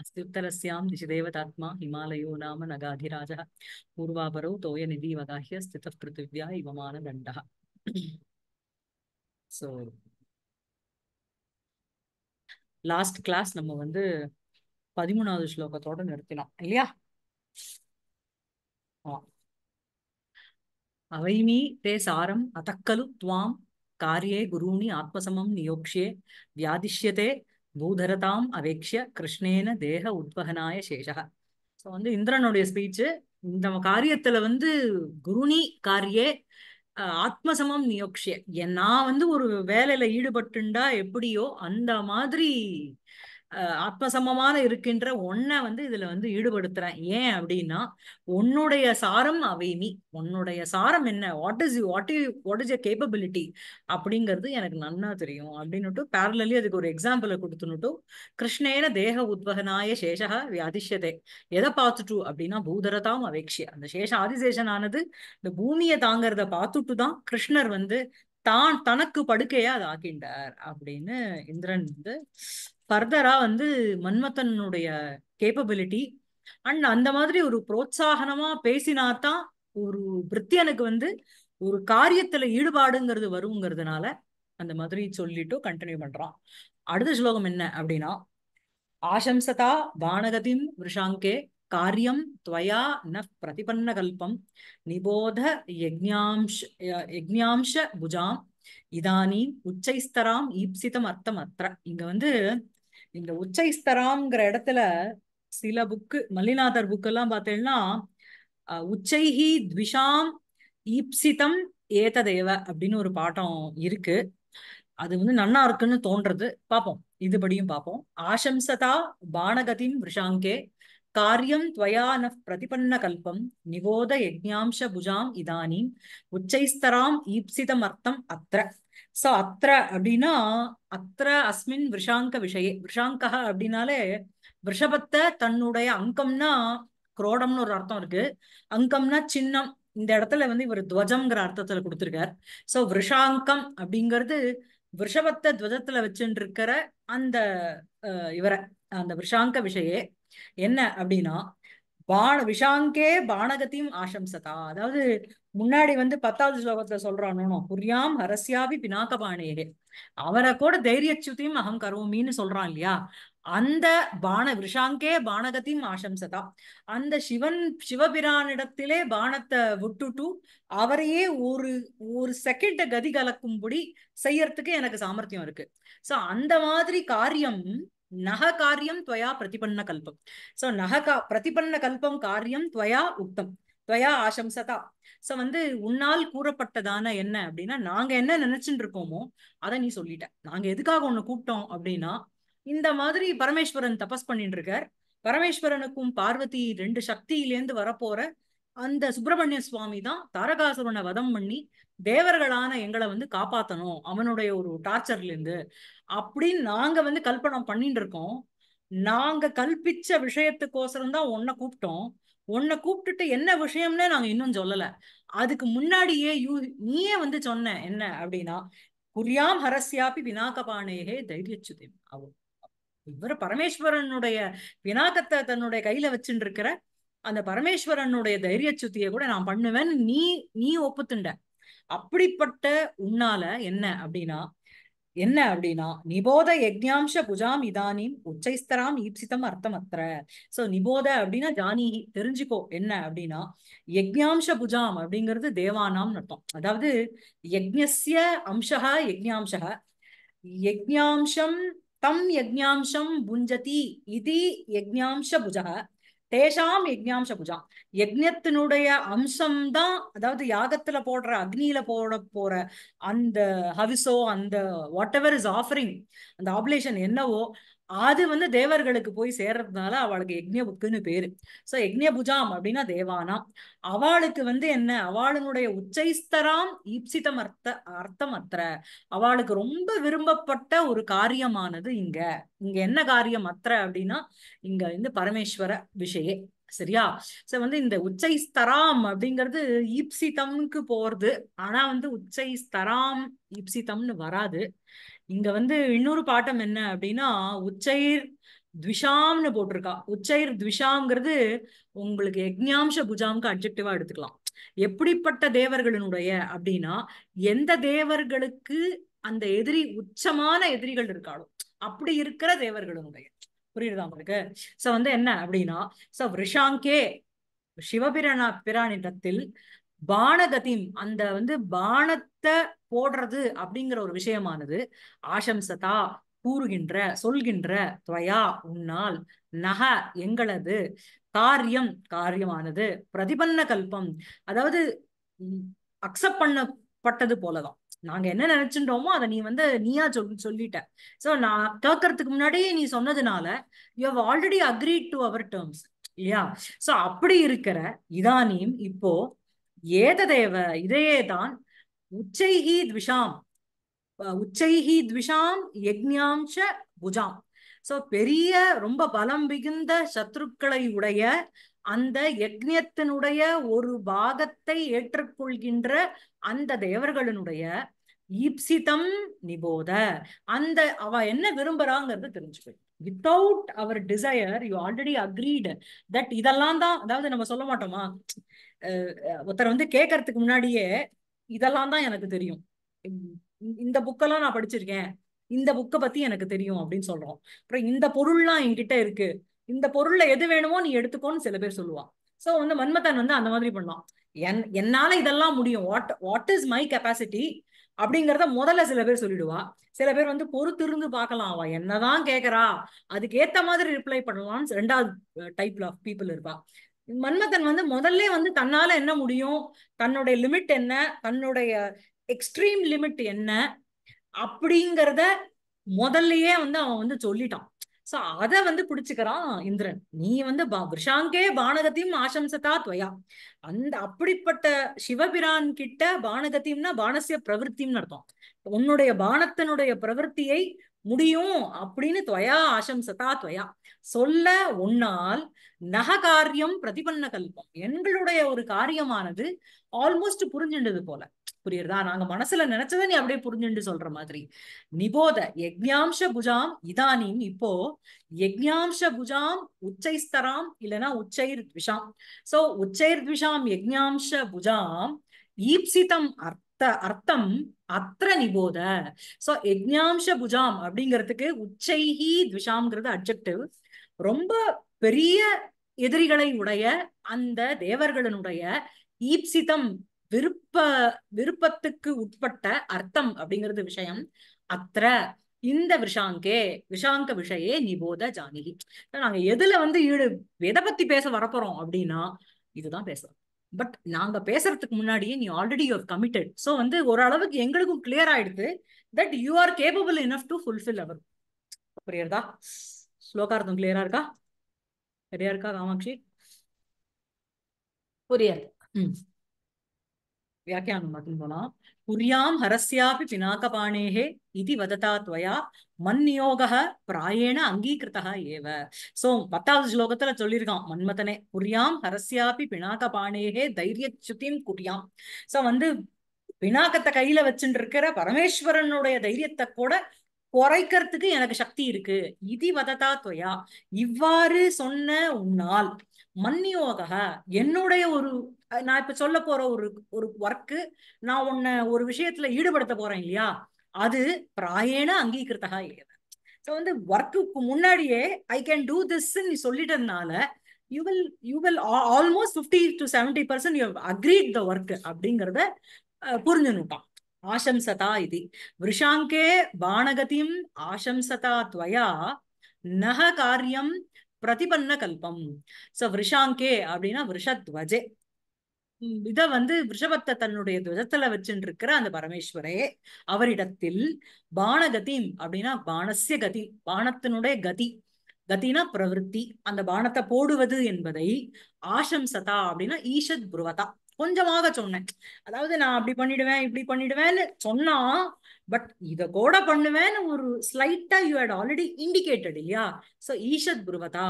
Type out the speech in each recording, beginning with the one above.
अस्त्युत्तरस्यां दिशिदेवतात्मा हिमालयो नाम नगाधिराजः पूर्वापरो तोयनिधिवगाह्य स्थितः पृथिव्या इवमानदण्डः ஸோ லாஸ்ட் கிளாஸ் நம்ம வந்து பதிமூணாவது ஸ்லோகத்தோட நிறுத்தினோம் இல்லையா அவைமி தே சாரம் அதக்கலு துவாம் காரியே குருணி ஆத்மசமம் நியோக்ஷே வியாதிஷ்யதே பூதரதாம் அவேக்ஷிய கிருஷ்ணேன தேக உத்வகனாய சேஷக ஸோ வந்து இந்திரனுடைய ஸ்பீச்சு நம்ம காரியத்துல வந்து குருணி காரியே ஆத்மசமம் நியோக்ஷிய நான் வந்து ஒரு வேலையில ஈடுபட்டுண்டா எப்படியோ அந்த மாதிரி ஆத்மசமமான இருக்கின்ற ஒன்ன வந்து இதுல வந்து ஈடுபடுத்துறேன் ஏன் அப்படின்னா உன்னுடைய சாரம் அவைமி உன்னுடைய சாரம் என்ன what is you what you what is your capability அப்படிங்கிறது எனக்கு நன்னா தெரியும் அப்படின்னுட்டு பேரலி அதுக்கு ஒரு எக்ஸாம்பிளை கொடுத்துனுட்டும் கிருஷ்ணேன தேக உத்வகனாய சேஷக வியாதிஷதே எதை பார்த்துட்டு அப்படின்னா பூதரதாம் அவேக்ஷிய அந்த சேஷ ஆதிசேஷனானது இந்த பூமியை தாங்கிறத பார்த்துட்டு தான் கிருஷ்ணர் வந்து தான் தனக்கு படுக்கையா அது ஆக்கின்றார் அப்படின்னு இந்திரன் வந்து ஃபர்தரா வந்து மன்மத்தனுடைய கேப்பபிலிட்டி அண்ட் அந்த மாதிரி ஒரு புரோத்சாகனமா பேசினாத்தான் ஒரு பிரித்தியனுக்கு வந்து ஒரு காரியத்துல ஈடுபாடுங்கிறது வருங்கிறதுனால அந்த மாதிரி சொல்லிட்டு கண்டினியூ பண்றான் அடுத்த ஸ்லோகம் என்ன அப்படின்னா ஆசம்சதா வானகதிம் விஷாங்கே காரியம் துவயா ந பிரதிபன்ன கல்பம் நிபோத யஜ்ஞாம்ஷ யஜ்ஞாம்ஷ புஜாம் இதானி உச்சைஸ்தராம் ஈப்சிதம் அர்த்தம் அத்திர இங்க வந்து இந்த உச்சை ஸ்தராங்கிற இடத்துல சில புக்கு மல்லிநாதர் புக்கெல்லாம் பார்த்தீங்கன்னா உச்சைஹி த்விஷாம் ஈப்சிதம் ஏததேவ அப்படின்னு ஒரு பாட்டம் இருக்கு அது வந்து நன்னா இருக்குன்னு தோன்றது பார்ப்போம் இதுபடியும் பார்ப்போம் ஆசம்சதா பானகதின் விஷாங்கே காரியம் துவயா ந பிரதிபன்ன கல்பம் நிகோத யஜ்ஞாம்ச புஜாம் இதானி உச்சைஸ்தராம் ஈப்சிதமர்த்தம் அர்த்தம் அத்திர சோ அத்திர அப்படின்னா அத்திர அஸ்மின் விஷாங்க விஷய விஷாங்கா அப்படின்னாலே விஷபத்தை தன்னுடைய அங்கம்னா குரோடம்னு ஒரு அர்த்தம் இருக்கு அங்கம்னா சின்னம் இந்த இடத்துல வந்து இவர் துவஜம்ங்கிற அர்த்தத்துல கொடுத்திருக்கார் சோ விஷாங்கம் அப்படிங்கிறது விஷபத்தை துவஜத்துல வச்சுட்டு இருக்கிற அந்த இவரை அந்த விஷாங்க விஷயே என்ன அப்படின்னா பாண விஷாங்கே பானகத்தையும் ஆசம்சதா அதாவது முன்னாடி வந்து பத்தாவது ஸ்லோகத்துல சொல்றானோ புரியாம் ஹரஸ்யாவி பினாக்கபானேகே அவரை கூட சுத்தியும் அகம் கருவமின்னு சொல்றான் இல்லையா அந்த பான விஷாங்கே பானகத்தையும் ஆசம்சதா அந்த சிவன் சிவபிரானிடத்திலே பானத்தை விட்டுட்டு அவரையே ஒரு ஒரு செகண்ட கதி கலக்கும்படி செய்யறதுக்கு எனக்கு சாமர்த்தியம் இருக்கு சோ அந்த மாதிரி காரியம் நக காரியம் துவயா பிரதிபன்ன கல்பம் சோ நக கா பிரதிபன்ன கல்பம் காரியம் துவயா உக்தம் துவயா ஆசம்சதா சோ வந்து உன்னால் கூறப்பட்டதான என்ன அப்படின்னா நாங்க என்ன நினைச்சுட்டு இருக்கோமோ அதை நீ சொல்லிட்ட நாங்க எதுக்காக உன்னை கூப்பிட்டோம் அப்படின்னா இந்த மாதிரி பரமேஸ்வரன் தபஸ் பண்ணிட்டு இருக்கார் பரமேஸ்வரனுக்கும் பார்வதி ரெண்டு சக்தியிலேருந்து வரப்போற அந்த சுப்பிரமணிய சுவாமி தான் தாரகாசுரனை வதம் பண்ணி தேவர்களான எங்களை வந்து காப்பாத்தணும் அவனுடைய ஒரு டார்ச்சர்ல இருந்து அப்படின்னு நாங்க வந்து கல்பனம் பண்ணிட்டு இருக்கோம் நாங்க கல்பிச்ச விஷயத்துக்கோசரம் தான் உன்னை கூப்பிட்டோம் உன்னை கூப்பிட்டுட்டு என்ன விஷயம்னு நாங்க இன்னும் சொல்லல அதுக்கு முன்னாடியே யூ நீயே வந்து சொன்ன என்ன அப்படின்னா குறியாம் ஹரஸ்யாபி வினாகபானேகே தைரியச்சுதி அவன் இவர் பரமேஸ்வரனுடைய வினாக்கத்தை தன்னுடைய கையில வச்சுட்டு இருக்கிற அந்த பரமேஸ்வரனுடைய தைரிய சுத்திய கூட நான் பண்ணுவேன்னு நீ நீ ஒப்புத்துண்ட அப்படிப்பட்ட உன்னால என்ன அப்படின்னா என்ன அப்படின்னா நிபோத யக்ஞாம்ச புஜாம் இதானிம் உச்சைஸ்தராம் ஈப்சிதம் அர்த்தம் அத்திர சோ நிபோத அப்படின்னா ஜானி தெரிஞ்சுக்கோ என்ன அப்படின்னா யக்ஞாம்ச புஜாம் அப்படிங்கிறது தேவானாம் அர்த்தம் அதாவது யஜ்ஞசிய அம்சகா யஜ்ஞாம்சக யஜ்ஞாம்சம் தம் யஜ்ஞாம்சம் புஞ்சதி இது யஜ்ஞாம்ச புஜக தேஷாம் யஜ்ஞாம்ச புஜாம் யஜ்ஞத்தினுடைய அம்சம்தான் அதாவது யாகத்துல போடுற அக்னியில போட போற அந்த ஹவிசோ அந்த வாட் எவர் இஸ் ஆஃபரிங் அந்த ஆப்லேஷன் என்னவோ அது வந்து தேவர்களுக்கு போய் சேர்றதுனால அவளுக்கு புக்குன்னு பேரு சோ யக்ஞபுஜாம் அப்படின்னா தேவானாம் அவளுக்கு வந்து என்ன அவளுடைய உச்சைஸ்தராம் ஈப்சிதம் அர்த்த அர்த்தம் அத்திர அவளுக்கு ரொம்ப விரும்பப்பட்ட ஒரு காரியமானது இங்க இங்க என்ன காரியம் அத்திர அப்படின்னா இங்க வந்து பரமேஸ்வர விஷயே சரியா சோ வந்து இந்த உச்சை ஸ்தராம் அப்படிங்கிறது ஈப்சிதம்க்கு போறது ஆனா வந்து உச்சை ஸ்தராம் ஈப்சிதம்னு வராது இங்க வந்து இன்னொரு பாட்டம் என்ன அப்படின்னா உச்சைர் துவிஷாம்னு போட்டிருக்கா உச்சைர் த்விஷாம்ங்கிறது உங்களுக்கு யக்ஞாம்ச புஜாம்க்கு அப்ஜெக்டிவா எடுத்துக்கலாம் எப்படிப்பட்ட தேவர்களினுடைய அப்படின்னா எந்த தேவர்களுக்கு அந்த எதிரி உச்சமான எதிரிகள் இருக்காளோ அப்படி இருக்கிற தேவர்களுடைய புரியுதா உங்களுக்கு சோ வந்து என்ன அப்படின்னா சோ ரிஷாங்கே சிவபிரணா பிராணிடத்தில் பானகதிம் அந்த வந்து பானத்தை போடுறது அப்படிங்கிற ஒரு விஷயமானது ஆசம்சதா கூறுகின்ற சொல்கின்ற துவயா உன்னால் நக எங்களது காரியம் காரியமானது பிரதிபன்ன கல்பம் அதாவது அக்செப்ட் பண்ணப்பட்டது போலதான் நாங்க என்ன நினைச்சுட்டோமோ அதை நீ வந்து நீயா சொல் சொல்லிட்ட சோ நான் கேட்கறதுக்கு முன்னாடியே நீ சொன்னதுனால you have already agree to our terms இல்லையா சோ அப்படி இருக்கிற இதானியும் இப்போ ஏததேவ இதையேதான் உச்சைஹி த்விஷாம் உச்சைஹி த்விஷாம் யஜ்ஞாம்ச புஜாம் சோ பெரிய ரொம்ப பலம் மிகுந்த சத்ருக்களை உடைய அந்த யக்ஞத்தினுடைய ஒரு பாகத்தை ஏற்றுக்கொள்கின்ற அந்த தேவர்களினுடைய ஈப்சிதம் நிபோத அந்த அவ என்ன விரும்புறாங்கிறது தெரிஞ்சுக்கணும் without our desire you already agreed that இதெல்லாம் தான் அதாவது நம்ம சொல்ல மாட்டோமா ஒருத்தர் வந்து கேட்கறதுக்கு முன்னாடியே இதெல்லாம் தான் எனக்கு தெரியும் இந்த புக்கெல்லாம் நான் படிச்சிருக்கேன் இந்த புக்கை பத்தி எனக்கு தெரியும் அப்படின்னு சொல்றோம் அப்புறம் இந்த பொருள்லாம் என்கிட்ட இருக்கு இந்த பொருள்ல எது வேணுமோ நீ எடுத்துக்கோன்னு சில பேர் சொல்லுவான் சோ வந்து மன்மதன் வந்து அந்த மாதிரி பண்ணலாம் என் என்னால இதெல்லாம் முடியும் what what is my capacity அப்படிங்கிறத முதல்ல சில பேர் சொல்லிடுவா சில பேர் வந்து பொறுத்திருந்து பார்க்கலாம் அவ என்னதான் கேட்கறா அதுக்கு ஏத்த மாதிரி ரிப்ளை பண்ணலாம்னு ரெண்டாவது டைப்ல ஆஃப் பீப்புள் இருப்பா மன்மதன் வந்து முதல்ல வந்து தன்னால என்ன முடியும் தன்னுடைய லிமிட் என்ன தன்னுடைய எக்ஸ்ட்ரீம் லிமிட் என்ன அப்படிங்கிறத முதல்லயே வந்து அவன் வந்து சொல்லிட்டான் சோ அத வந்து பிடிச்சுக்கிறான் இந்திரன் நீ வந்து விஷாங்கே பானகத்தையும் ஆசம்சத்தா துவயா அந்த அப்படிப்பட்ட சிவபிரான் கிட்ட பானகத்தையும்னா பானசிய பிரவருத்தின்னு அர்த்தம் உன்னுடைய பானத்தனுடைய பிரவருத்தியை முடியும் அப்படின்னு துவயா ஆசம்சத்தா துவயா சொல்ல உன்னால் நககாரியம் பிரதிபன்ன கல்பம் எங்களுடைய ஒரு காரியமானது ஆல்மோஸ்ட் புரிஞ்சுண்டது போல புரியுறதா நாங்க மனசுல நினைச்சதை நீ அப்படியே புரிஞ்சுண்டு சொல்ற மாதிரி நிபோத யக்ஞாம்ச புஜாம் இதானின் இப்போ யக்ஞாம்ச புஜாம் உச்சைஸ்தராம் இல்லைன்னா உச்சைர் த்விஷாம் சோ உச்சைர் த்விஷாம் யக்ஞாம்ச புஜாம் ஈப்சிதம் அர்த்த அர்த்தம் அத்திர நிபோத சோ யக்ஞாம்ச புஜாம் அப்படிங்கிறதுக்கு உச்சைஹி த்விஷாம்ங்கிறது அப்ஜெக்டிவ் ரொம்ப பெரிய எதிரிகளை உடைய அந்த தேவர்களினுடைய ஈப்சிதம் விருப்ப விருப்பத்துக்கு உட்பட்ட அர்த்தம் அப்படிங்கிறது விஷயம் அத்த இந்த விஷாங்கே விஷாங்க விஷயே நிபோத ஜானகி நாங்க எதுல வந்து ஈடு எதை பத்தி பேச வரப்போறோம் அப்படின்னா இதுதான் பேசுறோம் பட் நாங்க பேசுறதுக்கு முன்னாடியே நீ ஆல்ரெடி யூ கமிட்டட் ஸோ வந்து ஓரளவுக்கு எங்களுக்கும் கிளியர் ஆயிடுது that you are capable enough to fulfil our புரியுறதா ஸ்லோகார்த்தம் கிளியரா இருக்கா சரியா இருக்கா காமாட்சி புரியாது வியாக்கியானம் பார்க்கணும் போலாம் புரியாம் ஹரஸ்யாபி பினாக்கபாணேகே இது வததா துவயா மன்யோக பிராயேண அங்கீகிருத்தா ஏவ சோ பத்தாவது ஸ்லோகத்துல சொல்லியிருக்கான் மன்மதனே புரியாம் ஹரஸ்யாபி பினாகபாணேகே தைரிய சுத்தியும் குறியாம் சோ வந்து பினாக்கத்தை கையில வச்சுட்டு இருக்கிற பரமேஸ்வரனுடைய தைரியத்தை கூட குறைக்கிறதுக்கு எனக்கு சக்தி இருக்கு இதி வததா தொயா இவ்வாறு சொன்ன உன்னால் மன்னியோக என்னுடைய ஒரு நான் இப்ப சொல்ல போற ஒரு ஒரு ஒர்க்கு நான் உன்னை ஒரு விஷயத்துல ஈடுபடுத்த போறேன் இல்லையா அது பிராயண அங்கீகிருத்தகா இல்லையா ஸோ வந்து ஒர்க்குக்கு முன்னாடியே ஐ கேன் டூ திஸ் நீ சொல்லிட்டதுனால you will you will almost fifty to seventy percent you agreed the work அப்படிங்கிறத புரிஞ்சுனுட்டான் இது விருஷாங்கே பானகதிம் ஆசம்சதா துவயா நக காரியம் பிரதிபன்ன கல்பம் சோ விருஷாங்கே அப்படின்னா விஷத்வஜே இத வந்து விஷபத்தை தன்னுடைய துவஜத்துல வச்சுட்டு இருக்கிற அந்த பரமேஸ்வரே அவரிடத்தில் பானகதிம் அப்படின்னா பானசிய கதி பானத்தினுடைய கதி கதினா பிரவருத்தி அந்த பானத்தை போடுவது என்பதை ஆசம்சதா அப்படின்னா ஈஷத் புருவதா கொஞ்சமாக சொன்னேன் அதாவது நான் அப்படி பண்ணிடுவேன் இப்படி பண்ணிடுவேன்னு சொன்னா பட் இத கூட பண்ணுவேன்னு ஒரு ஸ்லைட்டா யூ ஹேட் ஆல்ரெடி இண்டிகேட்டட் இல்லையா சோ ஈஷத் புருவதா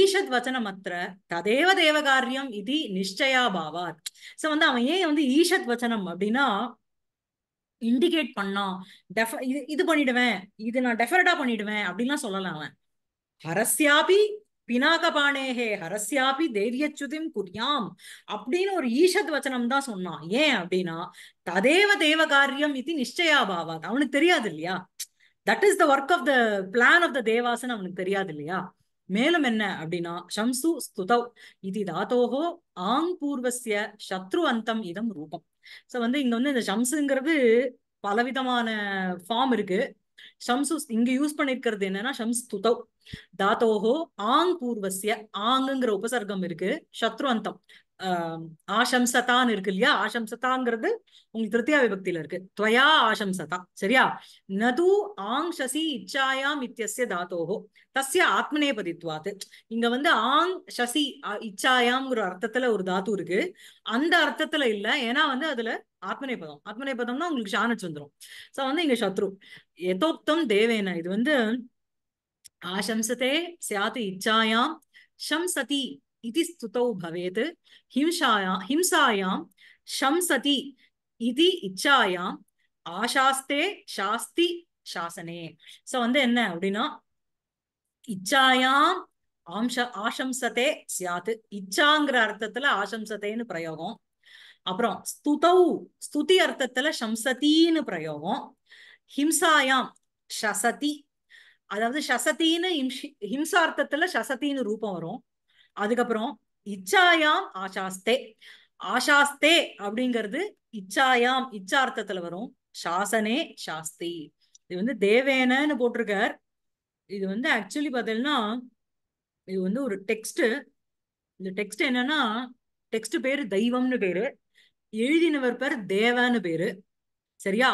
ஈஷத் வச்சனம் அத்த ததேவ தேவகாரியம் இது நிச்சயா பாவாத் சோ வந்து அவன் ஏன் வந்து ஈஷத் வச்சனம் அப்படின்னா இண்டிகேட் பண்ணா டெஃப இது இது பண்ணிடுவேன் இது நான் டெஃபரட்டா பண்ணிடுவேன் அப்படின்லாம் சொல்லலாம் அவன் ஹரஸ்யாபி பினாகபாணேகே ஹரஸ்யாபி தைரியச்சுதிம் குறியாம் அப்படின்னு ஒரு ஈஷத் வச்சனம் தான் சொன்னான் ஏன் அப்படின்னா ததேவ தேவ காரியம் இது நிச்சயாபாவாத் அவனுக்கு தெரியாது இல்லையா that is the work of the plan of the தேவாசன் அவனுக்கு தெரியாது இல்லையா மேலும் என்ன அப்படின்னா ஷம்சு ஸ்துதௌ இது தாத்தோகோ ஆங் பூர்வசிய சத்ரு அந்தம் இதம் ரூபம் சோ வந்து இங்க வந்து இந்த ஷம்சுங்கிறது பலவிதமான ஃபார்ம் இருக்கு ஷம்சு இங்க யூஸ் பண்ணிருக்கிறது என்னன்னா சம்ஸ்துதவ் தாத்தோஹோ ஆங் பூர்வசிய ஆங்குங்கிற உபசர்க்கம் இருக்கு சத்ருவந்தம் ஆசம்சதான்னு இருக்கு இல்லையா ஆசம்சதாங்கிறது உங்களுக்கு திருத்தியா விபக்தியில இருக்கு துவயா ஆசம்சதா சரியா நது ஆங் சசி இச்சாயாம் இத்தியசிய தாத்தோகோ தஸ்ய ஆத்மநேபதித்வாத்து இங்க வந்து ஆங் சசி இச்சாயாம்ங்கிற அர்த்தத்துல ஒரு தாத்து இருக்கு அந்த அர்த்தத்துல இல்ல ஏன்னா வந்து அதுல ஆத்மனே பதம்னா உங்களுக்கு சாணச்சு வந்துடும் சோ வந்து இங்க சத்ரு எதோக்தம் தேவேன இது வந்து आशंसते स्यात् இச்சாயாம் சம்சதி इति स्तुतौ भवेत् ஹிம்சாயாம் சம்சதி இதி इति இச்சாயாம் ஆசாஸ்தே சாஸ்தி சாசனே ஸோ வந்து என்ன அப்படின்னா இச்சாயாம் ஆம்ச ஆசம்சதே சியாத்து இச்சாங்கிற அர்த்தத்துல ஆசம்சதேன்னு பிரயோகம் அப்புறம் ஸ்துதௌ ஸ்துதி அர்த்தத்துல சம்சதின்னு பிரயோகம் ஹிம்சாயாம் ஷசதி அதாவது சசத்தின்னு ஹிம்சார்த்தத்துல சசத்தின்னு ரூபம் வரும் அதுக்கப்புறம் இச்சாயாம் ஆசாஸ்தே ஆசாஸ்தே அப்படிங்கிறது இச்சாயாம் இச்சார்த்தத்துல வரும் சாசனே சாஸ்தி இது வந்து தேவேனன்னு போட்டிருக்கார் இது வந்து ஆக்சுவலி பார்த்தீங்கன்னா இது வந்து ஒரு டெக்ஸ்ட் இந்த டெக்ஸ்ட் என்னன்னா டெக்ஸ்ட் பேரு தெய்வம்னு பேரு எழுதினவர் பேர் தேவன்னு பேரு சரியா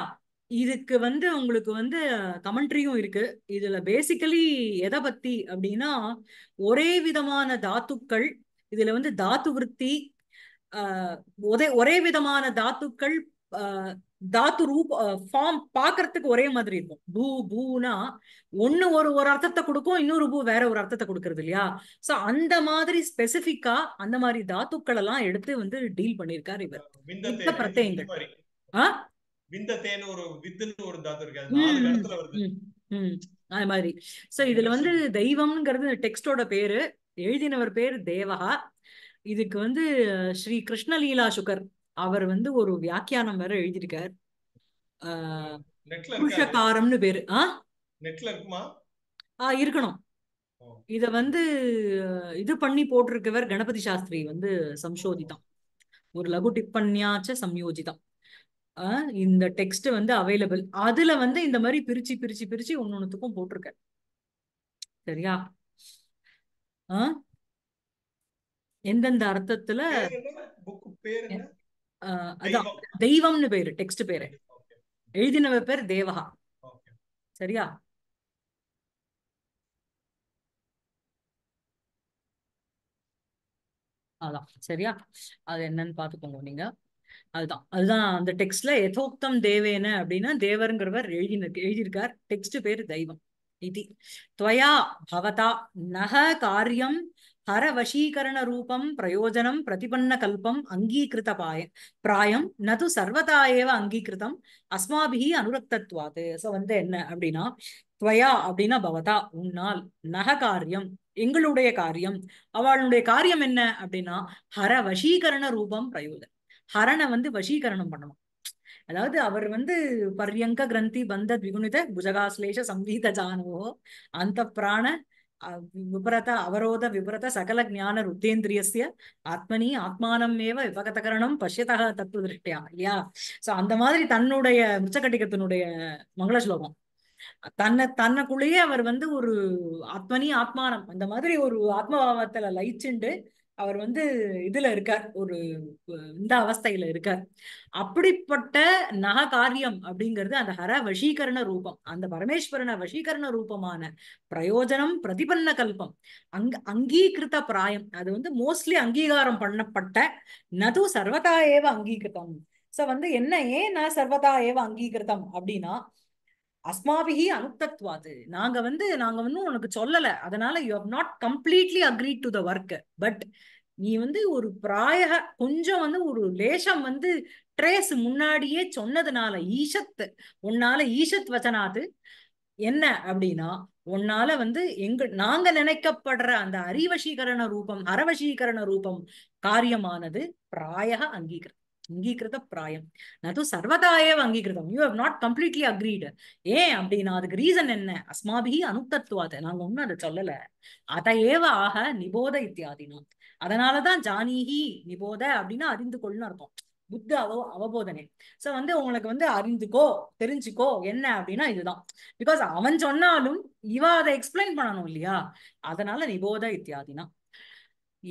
இதுக்கு வந்து உங்களுக்கு வந்து கமெண்ட்ரியும் இருக்கு இதுல பேசிக்கலி எதை பத்தி அப்படின்னா ஒரே விதமான தாத்துக்கள் இதுல வந்து தாத்து விற்பி ஒரே ஒரே விதமான தாத்துக்கள் தாத்து ரூப் ஃபார்ம் பாக்குறதுக்கு ஒரே மாதிரி இருக்கும் பூ பூனா ஒண்ணு ஒரு ஒரு அர்த்தத்தை கொடுக்கும் இன்னொரு பூ வேற ஒரு அர்த்தத்தை கொடுக்கறது இல்லையா சோ அந்த மாதிரி ஸ்பெசிபிக்கா அந்த மாதிரி தாத்துக்கள் எல்லாம் எடுத்து வந்து டீல் பண்ணிருக்காரு இவர் பிரத்யங்கள் ஆஹ் விந்தத்தேன்னு ஒரு வித்துன்னு ஒரு தாத்து இருக்கு அது நாலு இடத்துல வருது அது மாதிரி சோ இதுல வந்து தெய்வம்ங்கிறது டெக்ஸ்டோட பேரு எழுதினவர் பேரு தேவகா இதுக்கு வந்து ஸ்ரீ கிருஷ்ணலீலா சுகர் அவர் வந்து ஒரு வியாக்கியானம் வேற எழுதியிருக்கார் புருஷகாரம்னு பேரு ஆஹ் நெட்ல இருக்குமா ஆஹ் இருக்கணும் இத வந்து இது பண்ணி போட்டிருக்கவர் கணபதி சாஸ்திரி வந்து சம்சோதிதான் ஒரு லகு டிப்பன்யாச்ச சம்யோஜிதம் இந்த டெக்ஸ்ட் வந்து அவைலபிள் அதுல வந்து இந்த மாதிரி பிரிச்சு பிரிச்சு பிரிச்சு ஒன்னொன்னுக்கும் போட்டிருக்கேன் சரியா எந்தெந்த அர்த்தத்துல அதான் தெய்வம்னு பேரு டெக்ஸ்ட் பேரு எழுதினவ பேர் தேவகா சரியா அதான் சரியா அது என்னன்னு பாத்துக்கோங்க நீங்க அதுதான் அதுதான் அந்த டெக்ஸ்ட்ல எதோக்தம் தேவேன அப்படின்னா தேவருங்கிறவர் எழுதி எழுதியிருக்கார் டெக்ஸ்ட் பேர் தெய்வம் இது துவயா பவதா நக காரியம் ஹர வசீகரண ரூபம் பிரயோஜனம் பிரதிபன்ன கல்பம் அங்கீகிருத பாய பிராயம் நது சர்வதா ஏவ அங்கீகிருதம் அஸ்மாபி அனுரக்தத்வாது சோ வந்து என்ன அப்படின்னா துவயா அப்படின்னா பவதா உன்னால் நக காரியம் எங்களுடைய காரியம் அவளுடைய காரியம் என்ன அப்படின்னா ஹர வசீகரண ரூபம் பிரயோஜனம் ஹரணை வந்து வசீகரணம் பண்ணுவான் அதாவது அவர் வந்து பர்யங்க கிரந்தி பந்த திகுணித புஜகாஸ்லேஷ சங்கீத ஜானவோ அந்த பிராண விபரத அவரோத விபரத சகல ஜான ருத்தேந்திரியஸ்ய ஆத்மனி ஆத்மானம் ஏவ விபகதகரணம் பஷ்யதக தத்துவ திருஷ்டியா இல்லையா சோ அந்த மாதிரி தன்னுடைய மிச்சக்கட்டிகத்தினுடைய மங்கள ஸ்லோகம் தன்னை தன்னைக்குள்ளேயே அவர் வந்து ஒரு ஆத்மனி ஆத்மானம் அந்த மாதிரி ஒரு ஆத்மபாவத்துல லயிச்சுண்டு அவர் வந்து இதுல இருக்கார் ஒரு இந்த அவஸ்தையில இருக்கார் அப்படிப்பட்ட நககாரியம் அப்படிங்கிறது அந்த ஹர வசீகரண ரூபம் அந்த பரமேஸ்வரன வசீகரண ரூபமான பிரயோஜனம் பிரதிபன்ன கல்பம் அங் அங்கீகிருத்த பிராயம் அது வந்து மோஸ்ட்லி அங்கீகாரம் பண்ணப்பட்ட நது சர்வதா ஏவ அங்கீகிருத்தம் சோ வந்து என்ன ஏன் நான் சர்வதா ஏவ அங்கீகிருத்தம் அப்படின்னா அஸ்மாபிகி அனுத்தத்வாது நாங்க வந்து நாங்க வந்து உனக்கு சொல்லல அதனால you have not completely agree to the work but நீ வந்து ஒரு பிராய கொஞ்சம் வந்து ஒரு லேசம் வந்து ட்ரேஸ் முன்னாடியே சொன்னதுனால ஈஷத் உன்னால ஈஷத் வச்சனாது என்ன அப்படின்னா உன்னால வந்து எங்க நாங்க நினைக்கப்படுற அந்த அறிவசீகரண ரூபம் அறவசீகரண ரூபம் காரியமானது பிராய அங்கீகரம் அங்கீகிருத பிராயம் நது சர்வதாயே அங்கீகிருதம் you have not completely agreed ஏன் அப்படின்னா அதுக்கு ரீசன் என்ன அஸ்மாபிகி அனுத்தத்துவாத நாங்க ஒண்ணும் அதை சொல்லல அத ஏவ ஆக நிபோத இத்தியாதினா அதனாலதான் ஜானீகி நிபோத அப்படின்னா அறிந்து கொள்ளுன்னு அர்த்தம் புத்த அவ அவபோதனை சோ வந்து உங்களுக்கு வந்து அறிந்துக்கோ தெரிஞ்சுக்கோ என்ன அப்படின்னா இதுதான் பிகாஸ் அவன் சொன்னாலும் இவ அதை எக்ஸ்பிளைன் பண்ணணும் இல்லையா அதனால நிபோத இத்தியாதினா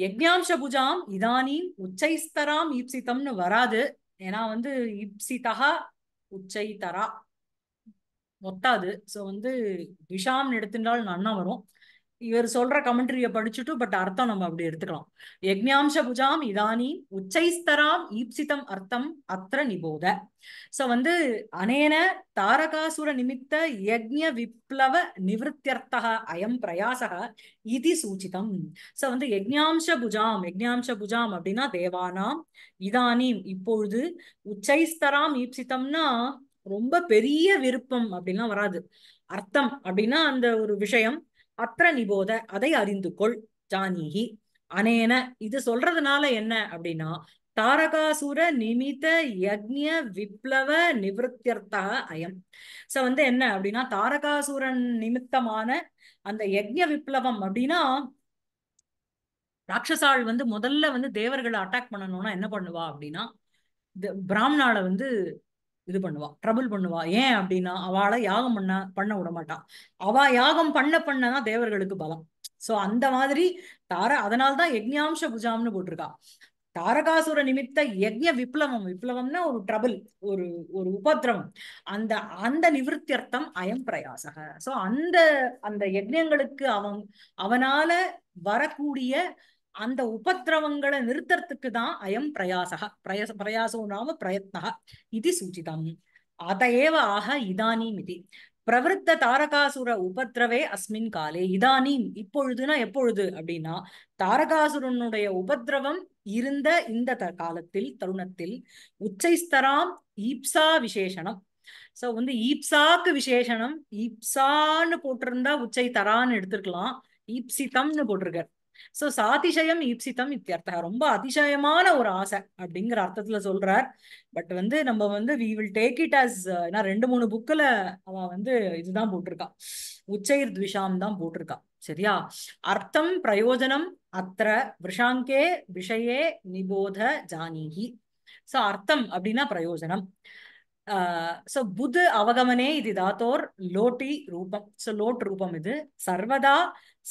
யஜ்ஞாம்ச புஜாம் இதானீம் உச்சைஸ்தராம் ஈப்சிதம்னு வராது ஏன்னா வந்து ஈப்சிதா உச்சைதரா ஒத்தாது ஸோ வந்து விஷாம்னு எடுத்துட்டாலும் நன்னா வரும் இவர் சொல்ற கமெண்ட்ரிய படிச்சுட்டு பட் அர்த்தம் நம்ம அப்படி எடுத்துக்கலாம் யக்ஞாம்ச புஜாம் இதானி உச்சைஸ்தராம் ஈப்சிதம் அர்த்தம் அத்திர நிபோத சோ வந்து அனேன தாரகாசுர நிமித்த யக்ஞ விப்ளவ நிவத்தியர்த்தக அயம் பிரயாசக இது சூச்சிதம் சோ வந்து யக்ஞாம்ச புஜாம் யக்ஞாம்ச புஜாம் அப்படின்னா தேவானாம் இதானீம் இப்பொழுது உச்சைஸ்தராம் ஈப்சிதம்னா ரொம்ப பெரிய விருப்பம் அப்படின்லாம் வராது அர்த்தம் அப்படின்னா அந்த ஒரு விஷயம் அத்திர நிபோத அதை அறிந்து கொள் ஜானிகி அனேன இது சொல்றதுனால என்ன அப்படின்னா தாரகாசுர நிமித்த யக்ஞ விப்ளவ நிவத்தியர்த்தா அயம் சோ வந்து என்ன அப்படின்னா தாரகாசுரன் நிமித்தமான அந்த யக்ஞ விப்ளவம் அப்படின்னா ராட்சசாள் வந்து முதல்ல வந்து தேவர்களை அட்டாக் பண்ணணும்னா என்ன பண்ணுவா அப்படின்னா பிராமணால வந்து இது பண்ணுவா ட்ரபிள் பண்ணுவா ஏன் அப்படின்னா அவளை யாகம் பண்ண பண்ண விட மாட்டான் அவ யாகம் பண்ண பண்ணதான் தேவர்களுக்கு பலம் சோ அந்த மாதிரி தார அதனால்தான் யஜ்ஞாம்ச புஜாம்னு போட்டிருக்கா தாரகாசுர நிமித்த யஜ்ய விப்ளவம் விப்ளவம்னா ஒரு ட்ரபிள் ஒரு ஒரு உபதிரவம் அந்த அந்த நிவர்த்தியர்த்தம் அயம் பிரயாசக சோ அந்த அந்த யஜ்யங்களுக்கு அவன் அவனால வரக்கூடிய அந்த உபதிரவங்களை நிறுத்துறதுக்கு தான் அயம் பிரயாசக பிரயச பிரயாசோ நாம பிரயத்னக இது சூச்சிதம் அதையேவ ஆக இதானீம் இது பிரவருத்த தாரகாசுர உபத்ரவே அஸ்மின் காலே இதானீம் இப்பொழுதுனா எப்பொழுது அப்படின்னா தாரகாசுரனுடைய உபதிரவம் இருந்த இந்த காலத்தில் தருணத்தில் உச்சைஸ்தராம் ஈப்சா விசேஷனம் சோ வந்து ஈப்சாக்கு விசேஷனம் ஈப்சான்னு போட்டிருந்தா உச்சை தரான்னு எடுத்துருக்கலாம் ஈப்சிதம்னு போட்டிருக்க சோ சாதிசயம் ஈப்சித்தம் இத்தியர்த்தா ரொம்ப அதிசயமான ஒரு ஆசை அப்படிங்கிற அர்த்தத்துல சொல்றார் பட் வந்து நம்ம வந்து we will take it as ஏன்னா ரெண்டு மூணு புக்கில் அவ வந்து இதுதான் போட்டிருக்கான் உச்சை துவிஷாம் தான் போட்டிருக்கான் சரியா அர்த்தம் பிரயோஜனம் அத்திர விஷாங்கே விஷயே நிபோத ஜானீகி சோ அர்த்தம் அப்படின்னா பிரயோஜனம் சோ புது அவகமனே இது தாத்தோர் லோட்டி ரூபம் சோ லோட் ரூபம் இது சர்வதா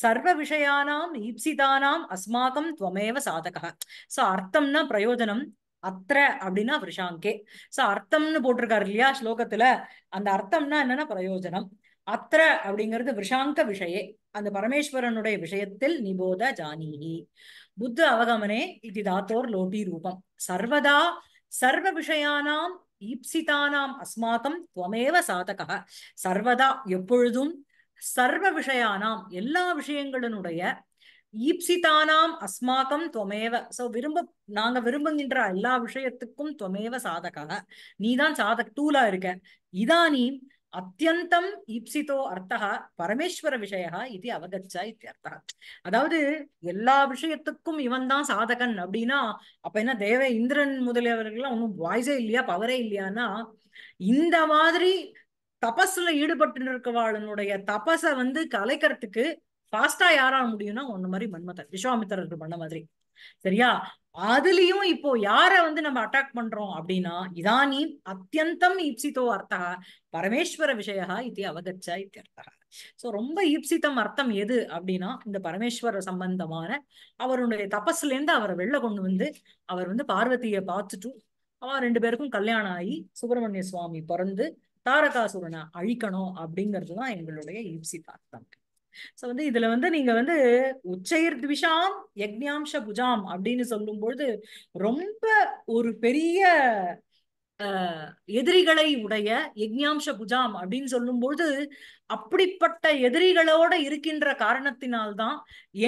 சர்வ விஷயானாம் ஈப்சிதானாம் அஸ்மாக்கம் துவமேவ சாதக சோ அர்த்தம்னா பிரயோஜனம் அத்திர அப்படின்னா விஷாங்கே ஸோ அர்த்தம்னு போட்டிருக்காரு இல்லையா ஸ்லோகத்துல அந்த அர்த்தம்னா என்னன்னா பிரயோஜனம் அத்த அப்படிங்கிறது விஷாங்க விஷயே அந்த பரமேஸ்வரனுடைய விஷயத்தில் நிபோத ஜானீஹி புத்த அவகமனே இது தாத்தோர் லோட்டி ரூபம் சர்வதா சர்வ விஷயானாம் ஈப்சிதானாம் அஸ்மாக்கம் துவமேவ சாதக சர்வதா எப்பொழுதும் சர்வ விஷயானாம் எல்லா விஷயங்களினுடைய ஈப்சிதானாம் அஸ்மாக்கம் துவமேவ சோ விரும்ப நாங்க விரும்புகின்ற எல்லா விஷயத்துக்கும் துவமேவ சாதக நீதான் சாதக டூலா இருக்க இதானி அத்தியந்தம் ஈப்சிதோ அர்த்தா பரமேஸ்வர விஷயா இது அவகச்சா இது அர்த்தா அதாவது எல்லா விஷயத்துக்கும் இவன் தான் சாதகன் அப்படின்னா அப்ப என்ன தேவ இந்திரன் முதலியவர்கள்லாம் ஒன்றும் வாய்ஸே இல்லையா பவரே இல்லையானா இந்த மாதிரி தபஸ்ல ஈடுபட்டு இருக்கவாளனுடைய தபஸை வந்து கலைக்கிறதுக்கு ஃபாஸ்டா யாரா முடியும்னா ஒன்னு மாதிரி மன்மதன் விஸ்வாமித்திரர்கள் பண்ண மாதிரி சரியா அதுலயும் இப்போ யார வந்து நம்ம அட்டாக் பண்றோம் அப்படின்னா இதானி அத்தியந்தம் ஈப்சித்தோ அர்த்தா பரமேஸ்வர விஷயா இது அவகச்ச அர்த்தா சோ ரொம்ப ஈப்சித்தம் அர்த்தம் எது அப்படின்னா இந்த பரமேஸ்வர சம்பந்தமான அவருடைய தபஸ்ல இருந்து அவரை வெளில கொண்டு வந்து அவர் வந்து பார்வதியை பார்த்துட்டு அவ ரெண்டு பேருக்கும் கல்யாணம் ஆகி சுப்பிரமணிய சுவாமி பிறந்து தாரகாசுரனை அழிக்கணும் அப்படிங்கிறது தான் எங்களுடைய ஈப்சித்தார்த்தம் சோ வந்து இதுல வந்து நீங்க வந்து உச்சையர் திவிஷாம் யக்ஞாம்ச புஜாம் அப்படின்னு சொல்லும் பொழுது ரொம்ப ஒரு பெரிய எதிரிகளை உடைய யக்ஞாம்ச புஜாம் அப்படின்னு பொழுது அப்படிப்பட்ட எதிரிகளோட இருக்கின்ற காரணத்தினால்தான்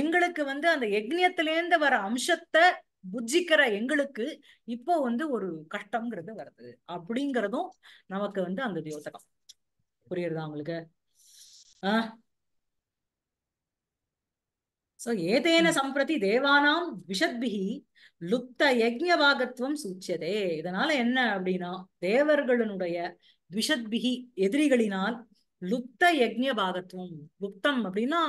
எங்களுக்கு வந்து அந்த யக்ஞத்திலேந்து வர அம்சத்தை புஜிக்கிற எங்களுக்கு இப்போ வந்து ஒரு கஷ்டம்ங்கிறது வருது அப்படிங்கிறதும் நமக்கு வந்து அந்த தியோசகம் புரியுறதா உங்களுக்கு ஆஹ் சோ ஏதேன சம்பிரதி தேவானாம் விஷத்பி லுப்த யஜ்யவாகத்துவம் சூச்சியதே இதனால என்ன அப்படின்னா தேவர்களுடைய விஷத்பி எதிரிகளினால் லுப்த யஜ்யவாகத்துவம் லுப்தம் அப்படின்னா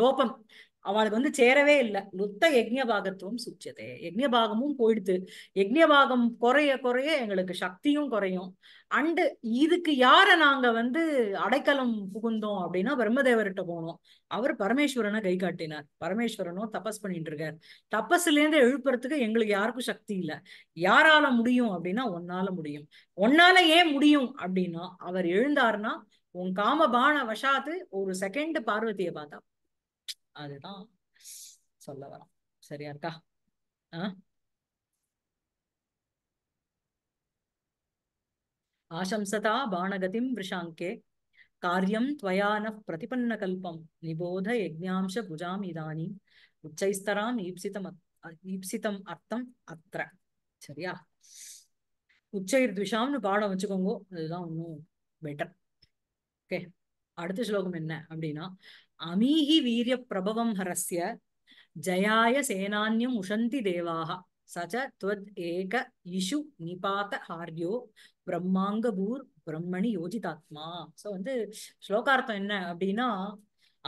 லோபம் அவனுக்கு வந்து சேரவே இல்லை நுத்த யஜ்யபாகத்துவம் சுச்சதே யஜ்யபாகமும் போயிடுது யஜ்யபாகம் குறைய குறைய எங்களுக்கு சக்தியும் குறையும் அண்டு இதுக்கு யார நாங்க வந்து அடைக்கலம் புகுந்தோம் அப்படின்னா பிரம்மதேவர்கிட்ட போனோம் அவர் பரமேஸ்வரனை கை காட்டினார் பரமேஸ்வரனும் தபஸ் பண்ணிட்டு இருக்கார் தபஸ்ல இருந்து எழுப்புறதுக்கு எங்களுக்கு யாருக்கும் சக்தி இல்லை யாரால முடியும் அப்படின்னா ஒன்னால முடியும் ஒன்னால ஏன் முடியும் அப்படின்னா அவர் எழுந்தாருன்னா உன் காமபான வஷாத்து ஒரு செகண்ட் பார்வதியை பார்த்தா அதுதான் சொல்ல வரோம் சரியா இருக்கா ஆசம்சதா பானகதிம் விஷாங்கே காரியம் துவயான கல்பம் நிபோத யஜ்ஞாம்ச புஜாம் இதானி உச்சைஸ்தராம் ஈப்சிதம் ஈப்சிதம் அர்த்தம் அத்திர சரியா உச்சைர் துஷாம்னு பாடம் வச்சுக்கோங்க அதுதான் இன்னும் பெட்டர் ஓகே அடுத்த ஸ்லோகம் என்ன அப்படின்னா அமீஹி வீரிய பிரபவம் ஹரஸ்ய ஜயாய சேனான்யம் உஷந்தி தேவாக சச துவத் ஏக இஷு நிபாத ஹார்யோ பிரம்மாங்கபூர் பிரம்மணி யோஜிதாத்மா சோ வந்து ஸ்லோகார்த்தம் என்ன அப்படின்னா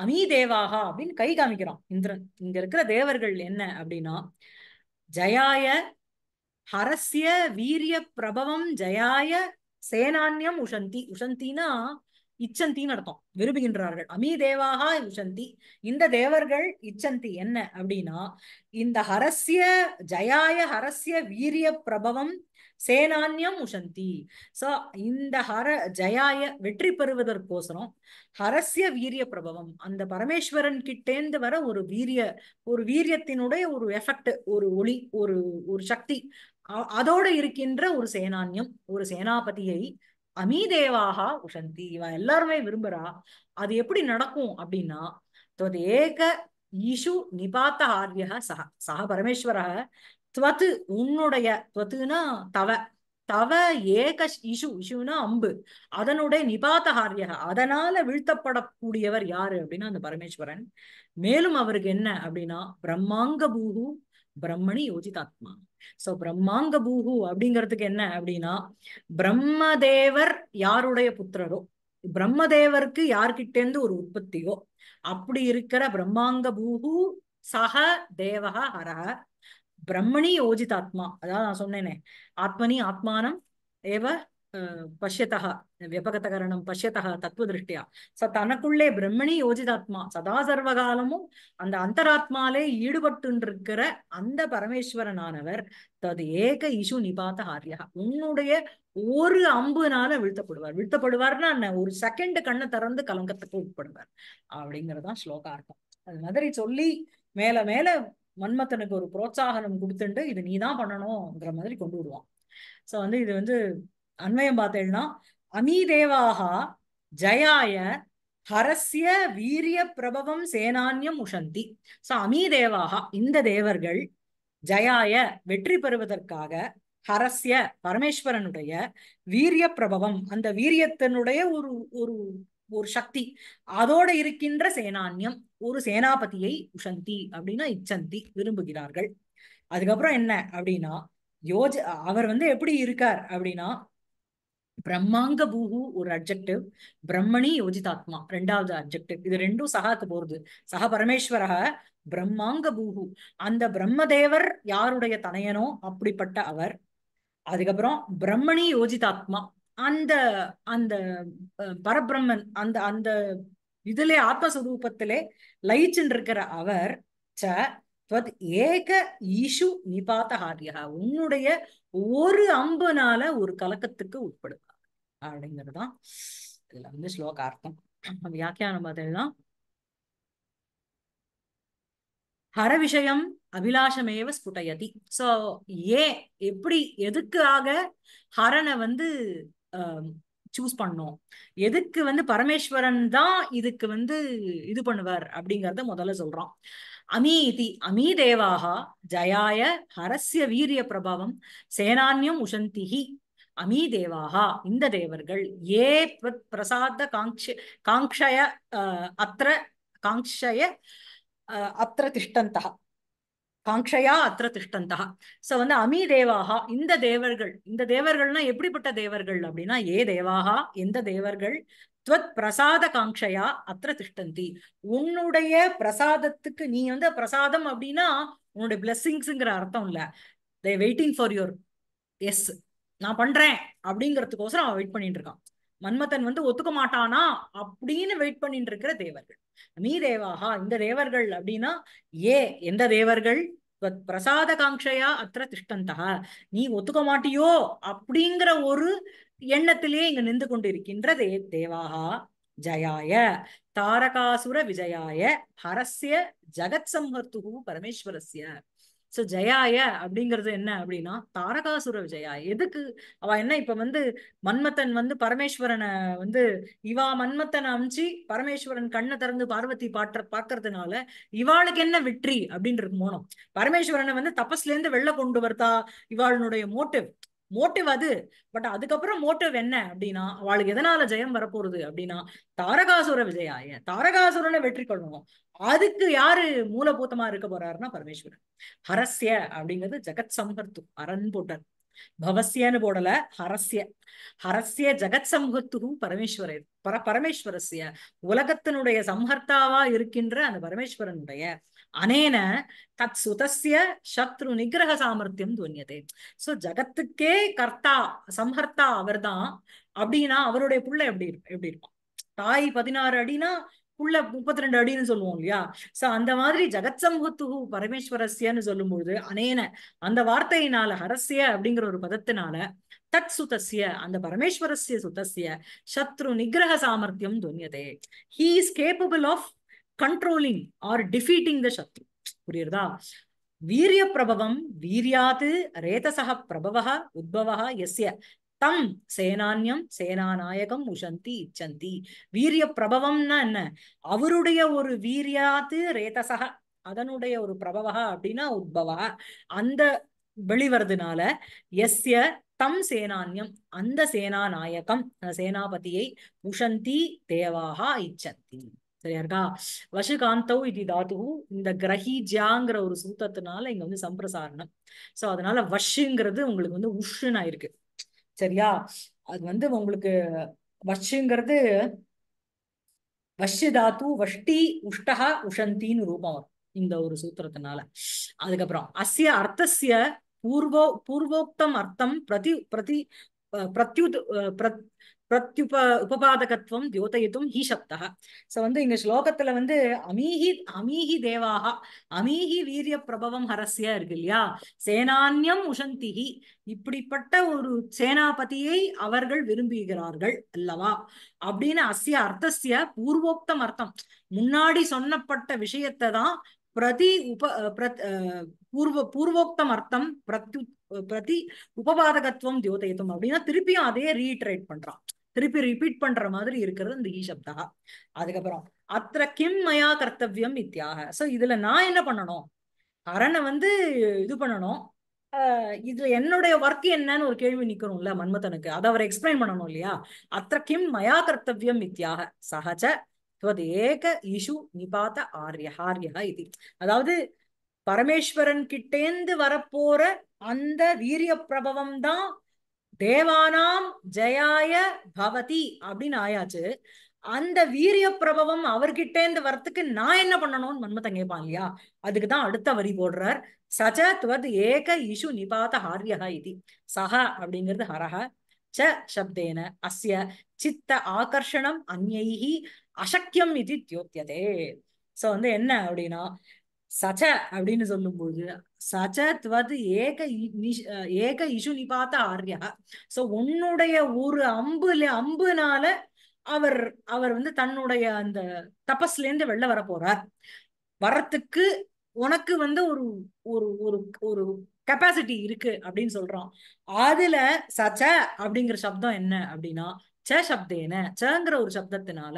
அமீ தேவாகா அப்படின்னு கை காமிக்கிறான் இந்திரன் இங்க இருக்கிற தேவர்கள் என்ன அப்படின்னா ஜயாய ஹரஸ்ய வீரிய பிரபவம் ஜயாய சேனான்யம் உஷந்தி உஷந்தினா இச்சந்தின்னு அர்த்தம் விரும்புகின்றார்கள் அமீ தேவாகா இச்சந்தி இந்த தேவர்கள் இச்சந்தி என்ன அப்படின்னா இந்த ஹரஸ்ய ஜயாய ஹரஸ்ய வீரிய பிரபவம் சேனான்யம் உஷந்தி சோ இந்த ஹர ஜயாய வெற்றி பெறுவதற்கோசரம் ஹரஸ்ய வீரிய பிரபவம் அந்த பரமேஸ்வரன் கிட்டேந்து வர ஒரு வீரிய ஒரு வீரியத்தினுடைய ஒரு எஃபெக்ட் ஒரு ஒளி ஒரு ஒரு சக்தி அதோட இருக்கின்ற ஒரு சேனான்யம் ஒரு சேனாபதியை அமீதேவாக உஷந்தி இவன் எல்லாருமே விரும்புறா அது எப்படி நடக்கும் அப்படின்னா துவத் ஏக ஈஷு நிபாத்த ஆர்வியா சக சக பரமேஸ்வர துவத்து உன்னுடைய துவத்துனா தவ தவ ஏக இஷு இஷுனா அம்பு அதனுடைய நிபாத்த நிபாத்தஹாரியக அதனால வீழ்த்தப்படக்கூடியவர் யாரு அப்படின்னா அந்த பரமேஸ்வரன் மேலும் அவருக்கு என்ன அப்படின்னா பிரம்மாங்க பூகு பிரம்மணி யோஜிதாத்மா சோ பிரம்மாங்க பூகு அப்படிங்கிறதுக்கு என்ன அப்படின்னா பிரம்மதேவர் யாருடைய புத்திரரோ பிரம்மதேவருக்கு இருந்து ஒரு உற்பத்தியோ அப்படி இருக்கிற பிரம்மாங்க பூகு சக தேவக ஹரஹ பிரம்மணி யோஜிதாத்மா அதாவது நான் சொன்னேனே ஆத்மனி ஆத்மானம் ஏவ பஷ்யத்தः வியபகதகரணம் பஷ்யத்தः தத்துவதிருஷ்டியா ச தனக்குள்ளே பிரம்மணி யோஜிதாத்மா சதா சர்வகாலமும் அந்த அந்தராத்மாலே இருக்கிற அந்த பரமேஸ்வரனானவர் தது ஏக இஷு நிபாத ஆரியா உன்னுடைய ஒரு அம்புனால வீழ்த்தப்படுவார் வீழ்த்தப்படுவார்னா என்ன ஒரு செகண்ட் கண்ணை திறந்து கலங்கத்துக்கு உட்படுவார் அப்படிங்கறதான் ஸ்லோகார்த்தம் அது மாதிரி சொல்லி மேல மேல மன்மத்தனுக்கு ஒரு புரோத்சாகனம் கொடுத்துட்டு இது நீதான் பண்ணணும்ங்கிற மாதிரி கொண்டு விடுவான் சோ வந்து இது வந்து அன்வயம் பார்த்தேன்னா அமீதேவாக ஜயாய ஹரஸ்ய வீரிய பிரபவம் சேனான்யம் உஷந்தி சோ அமீதேவாக இந்த தேவர்கள் ஜயாய வெற்றி பெறுவதற்காக ஹரஸ்ய பரமேஸ்வரனுடைய வீரிய பிரபவம் அந்த வீரியத்தினுடைய ஒரு ஒரு ஒரு சக்தி அதோட இருக்கின்ற சேனான்யம் ஒரு சேனாபதியை உஷந்தி அப்படின்னா இச்சந்தி விரும்புகிறார்கள் அதுக்கப்புறம் என்ன அப்படின்னா யோஜ அவர் வந்து எப்படி இருக்கார் அப்படின்னா பிரம்மாங்க பூஹு ஒரு அப்ஜெக்டிவ் பிரம்மணி யோஜிதாத்மா ரெண்டாவது அப்ஜெக்டிவ் இது ரெண்டும் சகாக்கு போறது சக பரமேஸ்வரக பிரம்மாங்க பூஹு அந்த பிரம்மதேவர் யாருடைய தனையனோ அப்படிப்பட்ட அவர் அதுக்கப்புறம் பிரம்மணி யோஜிதாத்மா அந்த அந்த பரபிரம்மன் அந்த அந்த இதுல ஆத்மஸ்வரூபத்திலே லயிச்சுன் இருக்கிற அவர் ச ஏக ஈஷு நிபாத்த ஹாரியா உன்னுடைய ஒரு அம்புனால ஒரு கலக்கத்துக்கு உட்படும் அப்படிங்கிறது தான் இதுல வந்து ஸ்லோக அர்த்தம் வியாக்கியான பார்த்தீங்கன்னா ஹர விஷயம் அபிலாஷமேவ ஸ்புட்டயதி சோ ஏன் எப்படி எதுக்காக ஹரனை வந்து சூஸ் பண்ணோம் எதுக்கு வந்து பரமேஸ்வரன் தான் இதுக்கு வந்து இது பண்ணுவார் அப்படிங்கறத முதல்ல சொல்றோம் அமீதி தேவாகா ஜயாய ஹரஸ்ய வீரிய பிரபாவம் சேனான்யம் உஷந்திஹி அமீ தேவாகா இந்த தேவர்கள் ஏ பிரசாத காங்க்ஷ காங்க்ஷய அத்திர காங்க்ஷய அத்திர திஷ்டந்தா காங்க்ஷையா அத்திர திஷ்டந்தா சோ வந்து அமி தேவாகா இந்த தேவர்கள் இந்த தேவர்கள்னா எப்படிப்பட்ட தேவர்கள் அப்படின்னா ஏ தேவாகா எந்த தேவர்கள் துவத் பிரசாத காங்க்ஷையா அத்திர திஷ்டந்தி உன்னுடைய பிரசாதத்துக்கு நீ வந்து பிரசாதம் அப்படின்னா உன்னுடைய பிளஸ்ஸிங்ஸுங்கிற அர்த்தம் இல்லை they waiting for your yes நான் பண்றேன் அப்படிங்கிறதுக்கோசரம் அவன் வெயிட் பண்ணிட்டு இருக்கான் மன்மதன் வந்து ஒத்துக்க மாட்டானா அப்படின்னு வெயிட் பண்ணிட்டு இருக்கிற தேவர்கள் மீ தேவாகா இந்த தேவர்கள் அப்படின்னா ஏ எந்த தேவர்கள் பிரசாத காங்கையா அத்திர திஷ்டந்தா நீ ஒத்துக்க மாட்டியோ அப்படிங்கிற ஒரு எண்ணத்திலே இங்க நின்று கொண்டிருக்கின்ற தே தேவாகா ஜயாய தாரகாசுர விஜயாய ஹரஸ்ய ஜகத் சம்ஹர்த்துகு பரமேஸ்வரஸ்ய சோ ஜயாய அப்படிங்கிறது என்ன அப்படின்னா தாரகாசுர விஜயா எதுக்கு அவ என்ன இப்ப வந்து மன்மத்தன் வந்து பரமேஸ்வரனை வந்து இவா மன்மத்தனை அமிச்சு பரமேஸ்வரன் கண்ணை திறந்து பார்வதி பாட்டு பாக்குறதுனால இவாளுக்கு என்ன வெற்றி அப்படின்றது மோனம் பரமேஸ்வரனை வந்து தபஸ்ல இருந்து வெளில கொண்டு வர்த்தா இவாளுடைய மோட்டிவ் மோட்டிவ் அது பட் அதுக்கப்புறம் மோட்டிவ் என்ன அப்படின்னா அவளுக்கு எதனால ஜெயம் வரப்போறது அப்படின்னா தாரகாசுர விஜயாய தாரகாசுரனை வெற்றி கொள்ளணும் அதுக்கு யாரு மூலபூத்தமா இருக்க போறாருன்னா பரமேஸ்வரன் ஹரஸ்ய அப்படிங்கிறது ஜெகத் சம்பர்த்து அரண் போட்டர் பவசியன்னு போடல ஹரஸ்ய ஹரஸ்ய ஜெகத் சம்ஹத்துகும் பரமேஸ்வர பர பரமேஸ்வரஸ்ய உலகத்தினுடைய சம்ஹர்த்தாவா இருக்கின்ற அந்த பரமேஸ்வரனுடைய அனேன தத் சுதசிய சத்ரு நிகிரக சாமர்த்தியம் துவன்யதே சோ ஜகத்துக்கே கர்த்தா சம்ஹர்த்தா அவர் தான் அப்படின்னா அவருடைய புள்ள எப்படி எப்படி இருக்கும் தாய் பதினாறு அடினா புள்ள முப்பத்தி ரெண்டு அடின்னு சொல்லுவோம் இல்லையா சோ அந்த மாதிரி ஜெகத் சம்புத்து பரமேஸ்வரஸ்யன்னு சொல்லும்போது அனேன அந்த வார்த்தையினால ஹரஸ்ய அப்படிங்கிற ஒரு பதத்தினால தத் சுதசிய அந்த பரமேஸ்வரஸ்ய சுதசிய சத்ரு நிகிரக சாமர்த்தியம் துன்யதே he is capable of controlling or defeating the சத்ரு புரியுறதா வீரிய பிரபவம் வீரியாது ரேதசக பிரபவக உத்பவக எஸ்ய தம் சேனான்யம் சேனாநாயகம் உஷந்தி இச்சந்தி வீரிய பிரபவம்னா என்ன அவருடைய ஒரு வீரியாது ரேதசக அதனுடைய ஒரு பிரபவகா அப்படின்னா உத்பவா அந்த வெளிவரதுனால எஸ்ய தம் சேனானியம் அந்த சேனாநாயகம் சேனாபதியை உஷந்தி தேவாகா இச்சந்தி சரியா இருக்கா வசகாந்தவ் இது தாத்து இந்த கிரஹிஜாங்கிற ஒரு சூத்தத்தினால இங்க வந்து சம்பிரசாரணம் சோ அதனால வஷுங்கிறது உங்களுக்கு வந்து உஷுன்னா ஆயிருக்கு சரியா அது வந்து உங்களுக்கு வஷுங்கிறது வஷ்ய தாத்து வஷ்டி உஷ்டஹா உஷந்தின்னு ரூபம் வரும் இந்த ஒரு சூத்திரத்தினால அதுக்கப்புறம் அஸ்ய அர்த்தசிய பூர்வோ பூர்வோக்தம் அர்த்தம் பிரதி பிரதி பிரத்யுத் பிரத்யுப உபபாதகத்துவம் தியோதயத்தும் ஹி சப்தா வந்து இங்க ஸ்லோகத்துல வந்து அமீஹி அமீஹி தேவாகா அமீஹி வீரிய பிரபவம் ஹரஸ்யா இருக்கு இல்லையா சேனான்யம் உஷந்திஹி இப்படிப்பட்ட ஒரு சேனாபதியை அவர்கள் விரும்புகிறார்கள் அல்லவா அப்படின்னு அஸ்ய அர்த்தசிய பூர்வோக்தம் அர்த்தம் முன்னாடி சொன்னப்பட்ட விஷயத்தை தான் பிரதி உப பூர்வ பூர்வோக்தம் அர்த்தம் பிரத்யு பிரதி உபபாதகத்துவம் தியோதயத்துவம் அப்படின்னா திருப்பியும் அதையே ரீட்ரேட் பண்றான் திருப்பி ரிப்பீட் பண்ற மாதிரி இருக்கிறது இந்த ஈசப்தா அதுக்கப்புறம் அத்த கிம் மயா கர்த்தவியம் இத்தியாக சோ இதுல நான் என்ன பண்ணணும் அரணை வந்து இது பண்ணணும் இதுல என்னுடைய ஒர்க் என்னன்னு ஒரு கேள்வி நிக்கணும்ல மன்மதனுக்கு அதை அவர் எக்ஸ்பிளைன் பண்ணணும் இல்லையா அத்த கிம் மயா கர்த்தவியம் இத்தியாக சகஜ ஏக இஷு நிபாத ஆரிய ஆரியா இது அதாவது பரமேஸ்வரன் கிட்டேந்து வரப்போற அந்த வீரிய பிரபவம் தான் தேவானாம் ஜயாய பவதி அப்படின்னு ஆயாச்சு அந்த வீரிய பிரபவம் அவர்கிட்டேந்து வரத்துக்கு நான் என்ன பண்ணணும்னு மன்மத்தன் கேட்பான் இல்லையா அதுக்குதான் அடுத்த வரி போடுறார் சஜ துவத் ஏக இஷு நிபாத ஹாரியா இது சஹ அப்படிங்கிறது ஹரஹ ச சப்தேன அஸ்ய சித்த ஆகர்ஷணம் அந்நைகி அசக்கியம் இது தியோத்தியதே சோ வந்து என்ன அப்படின்னா சச்ச அப்படின்னு சொல்லும்போது சச்சத்வது ஏக ஏக இஷு நிபாத்த ஆர்யா சோ உன்னுடைய ஒரு அம்புல அம்புனால அவர் அவர் வந்து தன்னுடைய அந்த தபஸ்ல இருந்து வெளில வர போறார் வரத்துக்கு உனக்கு வந்து ஒரு ஒரு ஒரு ஒரு கெப்பாசிட்டி இருக்கு அப்படின்னு சொல்றான் அதுல சச்ச அப்படிங்கிற சப்தம் என்ன அப்படின்னா ச சப்தேன சங்கிற ஒரு சப்தத்தினால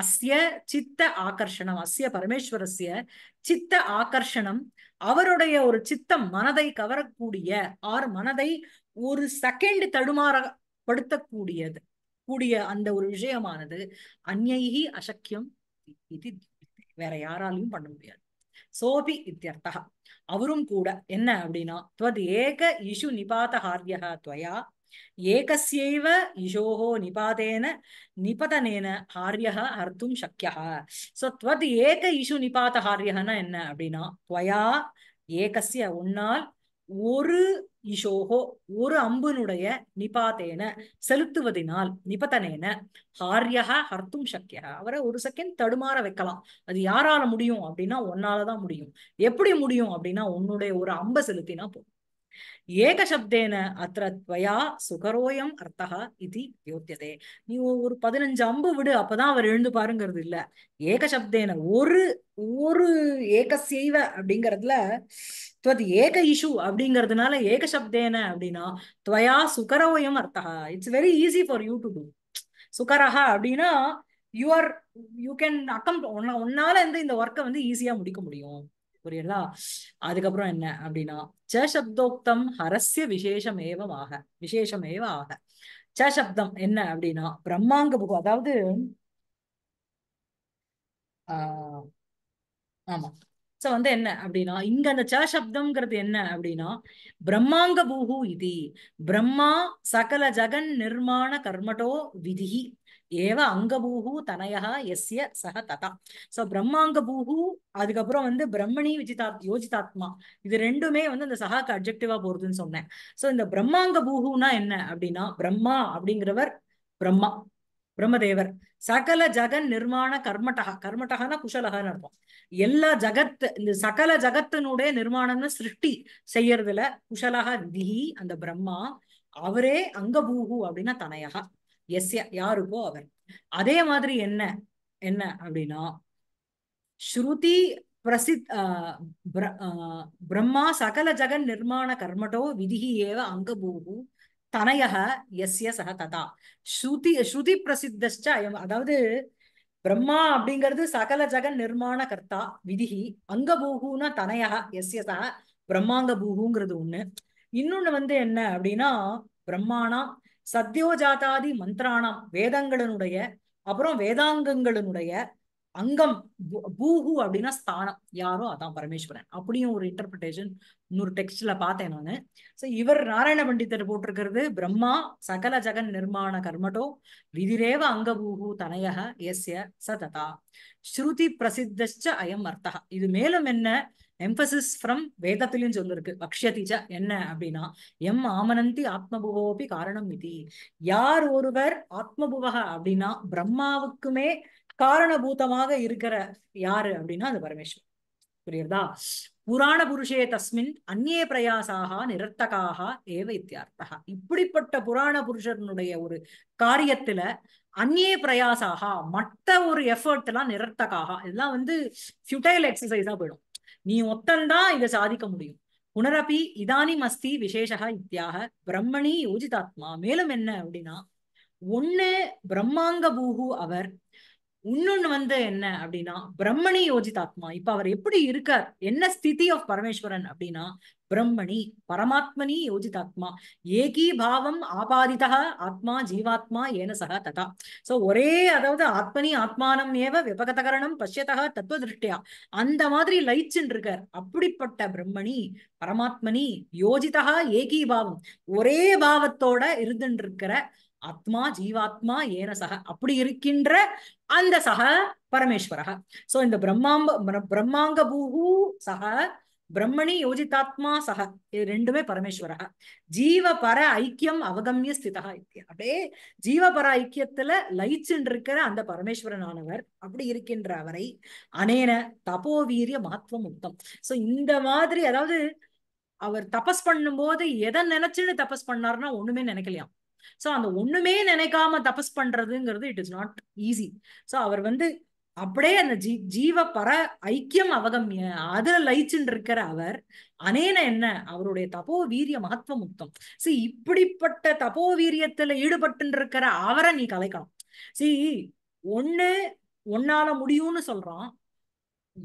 அஸ்ய சித்த ஆகர்ஷணம் அஸ்ய பரமேஸ்வரஸ்ய சித்த ஆகர்ஷணம் அவருடைய ஒரு சித்தம் மனதை கவரக்கூடிய ஆர் மனதை ஒரு செகண்ட் தடுமாறப்படுத்தக்கூடியது கூடிய அந்த ஒரு விஷயமானது அந்நைகி அசக்கியம் இது வேற யாராலையும் பண்ண முடியாது சோபி இத்தியர்த்தா அவரும் கூட என்ன அப்படின்னா துவத் ஏக இஷு நிபாத ஹார்யா துவயா ஏகசியைவ இஷோகோ நிபாதேன நிபதனேன ஹாரியக ஹர்த்தும் சக்கியா சோ த்வத் ஏக இஷு நிபாத ஹாரியகனா என்ன அப்படின்னா துவயா ஏகசிய உன்னால் ஒரு இஷோகோ ஒரு அம்புனுடைய நிபாத்தேன செலுத்துவதினால் நிபதனேன ஹாரியா ஹர்த்தும் சக்கியா அவரை ஒரு செகண்ட் தடுமாற வைக்கலாம் அது யாரால முடியும் அப்படின்னா உன்னாலதான் முடியும் எப்படி முடியும் அப்படின்னா உன்னுடைய ஒரு அம்பை செலுத்தினா போதும் ஏகசப்தேன அத்திர துவயா சுகரோயம் அர்த்தகா இது யோத்தியதே நீ ஒரு பதினஞ்சு அம்பு விடு அப்பதான் அவர் எழுந்து பாருங்கிறது இல்ல ஏகசப்தேன ஒரு ஒரு செய்வ அப்படிங்கிறதுல துவது ஏக இஷு அப்படிங்கிறதுனால ஏகசப்தேன அப்படின்னா துவயா சுகரோயம் அர்த்தகா it's very easy for you to do சுகரஹா அப்படின்னா யூ ஆர் யூ கேன் அக்கம் உன்னால இருந்து இந்த ஒர்க்கை வந்து ஈஸியா முடிக்க முடியும் புரியுதா அதுக்கப்புறம் என்ன அப்படின்னா சப்தோக்தம் ஹரஸ்ய விசேஷம் ஏவம் ஆக விசேஷம் ஏவ ஆக சப்தம் என்ன அப்படின்னா பிரம்மாங்க புகு அதாவது ஆஹ் ஆமா சோ வந்து என்ன அப்படின்னா இங்க அந்த ச சப்தம்ங்கிறது என்ன அப்படின்னா பிரம்மாங்க பூஹு இது பிரம்மா சகல ஜகன் நிர்மாண கர்மட்டோ விதி ஏவ அங்கபூஹு தனயா எஸ்ய சக ததா சோ பிரம்மாங்க பூஹு அதுக்கப்புறம் வந்து பிரம்மணி விஜிதா யோஜிதாத்மா இது ரெண்டுமே வந்து அந்த சகாக்கு அப்ஜெக்டிவா போறதுன்னு சொன்னேன் சோ இந்த பிரம்மாங்க பூஹுனா என்ன அப்படின்னா பிரம்மா அப்படிங்கிறவர் பிரம்மா பிரம்மதேவர் சகல ஜகன் நிர்மாண கர்மட்டகா கர்மட்டகனா குஷலகன்னு இருக்கும் எல்லா ஜகத் இந்த சகல ஜகத்தினுடைய நிர்மாணம்னு சிருஷ்டி செய்யறதுல குஷலகா திஹி அந்த பிரம்மா அவரே அங்கபூஹு அப்படின்னா தனையகா எஸ் யாருக்கோ அவர் அதே மாதிரி என்ன என்ன அப்படின்னா ஸ்ருதி பிரசித் பிரம்மா சகல ஜகன் நிர்மாண கர்மட்டோ விதி ஏவ அங்கபூகு தனயக எஸ்ய சக ததா ஸ்ருதி ஸ்ருதி பிரசித்த அயம் அதாவது பிரம்மா அப்படிங்கிறது சகல ஜகன் நிர்மாண கர்த்தா விதிகி அங்கபூகுனா தனயா எஸ்ய சக பிரம்மாங்க பூகுங்கிறது ஒண்ணு இன்னொன்னு வந்து என்ன அப்படின்னா பிரம்மானா சத்யோஜாதாதி மந்திராணம் வேதங்களினுடைய அப்புறம் வேதாங்கங்களினுடைய அங்கம் பூஹு அப்படின்னா ஸ்தானம் யாரோ அதான் பரமேஸ்வரன் அப்படியும் ஒரு இன்டர்பிரிட்டேஷன் இன்னொரு டெக்ஸ்ட்ல பார்த்தேன் நானு ஸோ இவர் நாராயண பண்டிதர் போட்டிருக்கிறது பிரம்மா சகல ஜகன் நிர்மாண கர்மட்டோ விதிரேவ அங்கபூஹு தனயக எஸ்ய சததா ஸ்ருதி பிரசித்த அயம் அர்த்தகா இது மேலும் என்ன எம்பசிஸ் ஃப்ரம் வேதத்திலையும் சொல்லிருக்கு பக்ஷதிஜ என்ன அப்படின்னா எம் ஆமனந்தி ஆத்மபுவோபி காரணம் இது யார் ஒருவர் ஆத்மபுவக அப்படின்னா பிரம்மாவுக்குமே காரணபூதமாக இருக்கிற யாரு அப்படின்னா அது பரமேஸ்வர் புரியுறதா புராண புருஷே தஸ்மின் அந்நிய பிரயாசாக நிரர்த்தகாக ஏவ இத்தியார்த்தா இப்படிப்பட்ட புராண புருஷனுடைய ஒரு காரியத்துல அந்நிய பிரயாசாக மற்ற ஒரு எஃபர்ட் எல்லாம் நிரர்த்தகாக இதெல்லாம் வந்து ஃபியூட்டைல் எக்ஸசைஸா போயிடும் நீ ஒத்தந்தான் இதை சாதிக்க முடியும் புனரபி இதானி மஸ்தி விசேஷகா இத்தியாக பிரம்மணி யோஜிதாத்மா மேலும் என்ன அப்படின்னா ஒண்ணு பிரம்மாங்க பூகு அவர் இன்னொன்னு வந்து என்ன அப்படின்னா பிரம்மணி யோஜிதாத்மா இப்ப அவர் எப்படி இருக்கார் என்ன ஸ்திதி ஆஃப் பரமேஸ்வரன் அப்படின்னா பிரம்மணி பரமாத்மனி யோஜிதாத்மா ஏகீ பாவம் ஆபாதிதா ஆத்மா ஜீவாத்மா ஏன சக ததா சோ ஒரே அதாவது ஆத்மனி ஆத்மானம் ஏவ விபகதகரணம் பஷ்யதா தத்துவ திருஷ்டியா அந்த மாதிரி லைச்சுன்னு இருக்கார் அப்படிப்பட்ட பிரம்மணி பரமாத்மனி யோஜிதா ஏகீ பாவம் ஒரே பாவத்தோட இருந்துட்டு இருக்கிற ஆத்மா ஜீவாத்மா ஏன சக அப்படி இருக்கின்ற அந்த சக பரமேஸ்வரக சோ இந்த பிரம்மாம்ப பிரம்மாங்க பூகு சக பிரம்மணி யோஜித்தாத்மா சக இது ரெண்டுமே பரமேஸ்வரக ஜீவபர ஐக்கியம் அவகமிய ஸ்திதா அப்படியே ஜீவபர ஐக்கியத்துல லயிச்சுன்னு இருக்கிற அந்த பரமேஸ்வரனானவர் அப்படி இருக்கின்ற அவரை அனேன தபோவீரிய மகத்துவம் உத்தம் சோ இந்த மாதிரி அதாவது அவர் தபஸ் பண்ணும்போது எதை நினைச்சுன்னு தபஸ் பண்ணாருன்னா ஒண்ணுமே நினைக்கலையாம் ஸோ அந்த ஒண்ணுமே நினைக்காம தபஸ் பண்றதுங்கிறது it is not easy so அவர் வந்து அப்படியே அந்த ஜீ ஜீவ பர ஐக்கியம் அவகம்ய அதுல லயிச்சுன்னு இருக்கிற அவர் அனேன என்ன அவருடைய தபோ வீரிய மகத்துவ முத்தம் சி இப்படிப்பட்ட தபோ வீரியத்துல ஈடுபட்டு இருக்கிற அவரை நீ கலைக்கணும் சி ஒண்ணு ஒன்னால முடியும்னு சொல்றான்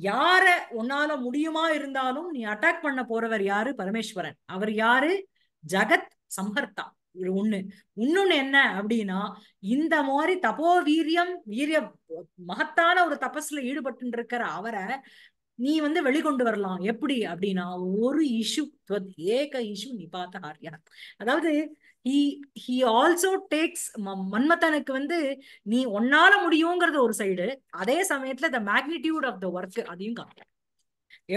யார உன்னால முடியுமா இருந்தாலும் நீ அட்டாக் பண்ண போறவர் யாரு பரமேஸ்வரன் அவர் யாரு ஜகத் சம்ஹர்த்தா ஒண்ணு இன்னொன்னு என்ன அப்படின்னா இந்த மாதிரி தபோ வீரியம் வீரிய மகத்தான ஒரு தபஸ்ல ஈடுபட்டு இருக்கிற அவரை நீ வந்து வெளிக்கொண்டு வரலாம் எப்படி அப்படின்னா ஒரு இஷ்யூ ஏக இஷ்யூ நீ பார்த்த ஆரியா அதாவது ஹி ஹி ஆல்சோ டேக்ஸ் மன்மத்தனுக்கு வந்து நீ ஒன்னால முடியுங்கிறது ஒரு சைடு அதே சமயத்துல the magnitude of the work அதையும் காட்டும்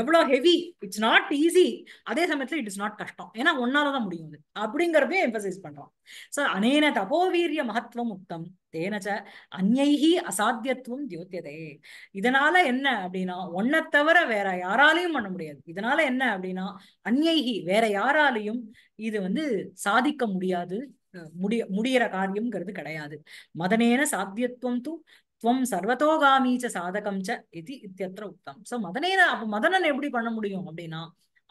எவ்வளோ ஹெவி இட்ஸ் நாட் ஈஸி அதே சமயத்தில் இட் இஸ் நாட் கஷ்டம் ஏன்னா ஒன்னால தான் முடியும் அது அப்படிங்கிறதையும் எம்பசைஸ் பண்றான் ஸோ அனேன தபோவீரிய மகத்துவம் உத்தம் தேனச்ச அந்நைகி அசாத்தியத்துவம் தியோத்தியதே இதனால என்ன அப்படின்னா ஒன்ன தவிர வேற யாராலையும் பண்ண முடியாது இதனால என்ன அப்படின்னா அந்நைகி வேற யாராலையும் இது வந்து சாதிக்க முடியாது முடிய முடிகிற காரியம்ங்கிறது கிடையாது மதனேன சாத்தியத்துவம் தூ துவம் சர்வத்தோகாமீச்ச சாதகம் ச இது இத்தியத்திர உத்தம் சோ மதனேன அப்ப மதனன் எப்படி பண்ண முடியும் அப்படின்னா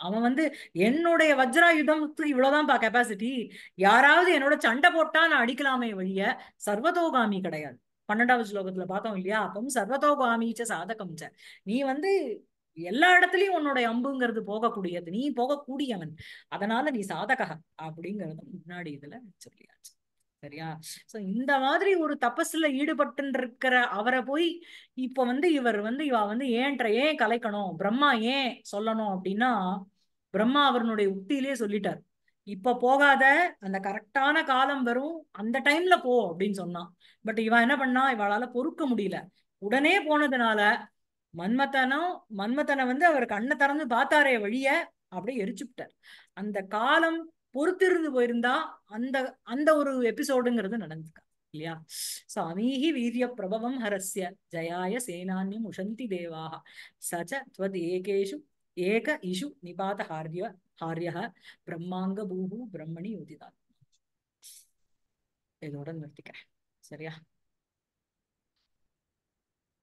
அவன் வந்து என்னுடைய வஜ்ராயுதத்துக்கு இவ்வளவுதான்ப்பா கெப்பாசிட்டி யாராவது என்னோட சண்டை போட்டா நான் அடிக்கலாமே வழிய சர்வதோகாமி கிடையாது பன்னெண்டாவது ஸ்லோகத்துல பார்த்தோம் இல்லையா அப்பவும் சர்வதோகாமிச்ச சாதகம் ச நீ வந்து எல்லா இடத்துலயும் உன்னுடைய அம்புங்கிறது போகக்கூடியது நீ போகக்கூடியவன் அதனால நீ சாதக அப்படிங்கறத முன்னாடி இதுல சொல்லியாச்சு சரியா சோ இந்த மாதிரி ஒரு தபஸ்ல ஈடுபட்டு இருக்கிற அவரை போய் இப்ப வந்து இவர் வந்து இவ வந்து ஏன்ற ஏன் கலைக்கணும் பிரம்மா ஏன் சொல்லணும் அப்படின்னா பிரம்மா அவருடைய உத்திலேயே சொல்லிட்டார் இப்ப போகாத அந்த கரெக்டான காலம் வரும் அந்த டைம்ல போ அப்படின்னு சொன்னான் பட் இவன் என்ன பண்ணா இவளால பொறுக்க முடியல உடனே போனதுனால மன்மத்தனம் மன்மத்தனை வந்து அவர் கண்ணை திறந்து பார்த்தாரே வழிய அப்படியே எரிச்சுவிட்டார் அந்த காலம் பொறுத்திருந்து போயிருந்தா அந்த அந்த ஒரு எபிசோடுங்கிறது நடந்திருக்கா இல்லையா சாமீஹி வீரிய பிரபவம் ஹரஸ்ய ஜயாய சேனான்யம் உஷந்தி தேவாக சச்ச துவத் ஏகேஷு ஏக இஷு நிபாத ஹாரிய ஹாரிய பிரம்மாங்க பூபு பிரம்மணி உதிதான் இதோட நிறுத்திக்கிறேன் சரியா